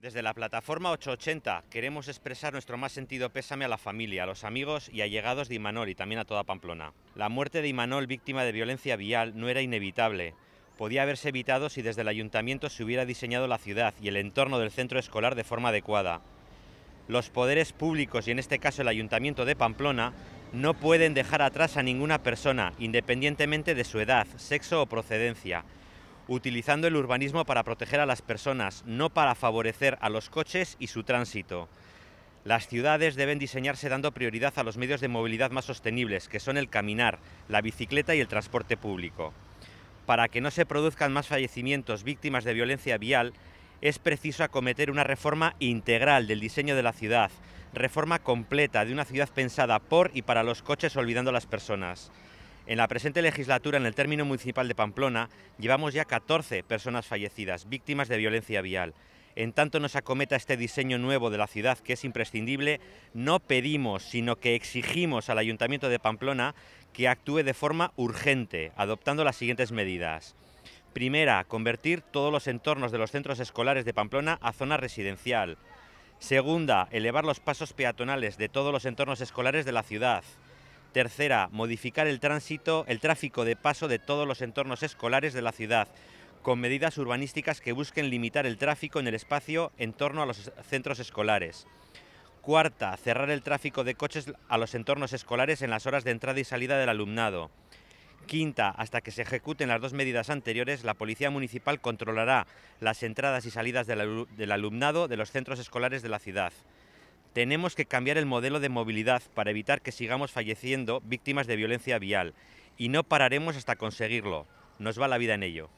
Desde la plataforma 880 queremos expresar nuestro más sentido pésame a la familia, a los amigos y allegados de Imanol y también a toda Pamplona. La muerte de Imanol, víctima de violencia vial, no era inevitable. Podía haberse evitado si desde el ayuntamiento se hubiera diseñado la ciudad y el entorno del centro escolar de forma adecuada los poderes públicos y en este caso el Ayuntamiento de Pamplona no pueden dejar atrás a ninguna persona, independientemente de su edad, sexo o procedencia, utilizando el urbanismo para proteger a las personas, no para favorecer a los coches y su tránsito. Las ciudades deben diseñarse dando prioridad a los medios de movilidad más sostenibles, que son el caminar, la bicicleta y el transporte público. Para que no se produzcan más fallecimientos víctimas de violencia vial, es preciso acometer una reforma integral del diseño de la ciudad, reforma completa de una ciudad pensada por y para los coches olvidando a las personas. En la presente legislatura, en el término municipal de Pamplona, llevamos ya 14 personas fallecidas, víctimas de violencia vial. En tanto nos acometa este diseño nuevo de la ciudad, que es imprescindible, no pedimos, sino que exigimos al Ayuntamiento de Pamplona que actúe de forma urgente, adoptando las siguientes medidas. Primera, convertir todos los entornos de los centros escolares de Pamplona a zona residencial. Segunda, elevar los pasos peatonales de todos los entornos escolares de la ciudad. Tercera, modificar el tránsito, el tráfico de paso de todos los entornos escolares de la ciudad, con medidas urbanísticas que busquen limitar el tráfico en el espacio en torno a los centros escolares. Cuarta, cerrar el tráfico de coches a los entornos escolares en las horas de entrada y salida del alumnado. Quinta, hasta que se ejecuten las dos medidas anteriores, la Policía Municipal controlará las entradas y salidas del, alumnado de los centros escolares de la ciudad. Tenemos que cambiar el modelo de movilidad para evitar que sigamos falleciendo víctimas de violencia vial y no pararemos hasta conseguirlo. Nos va la vida en ello.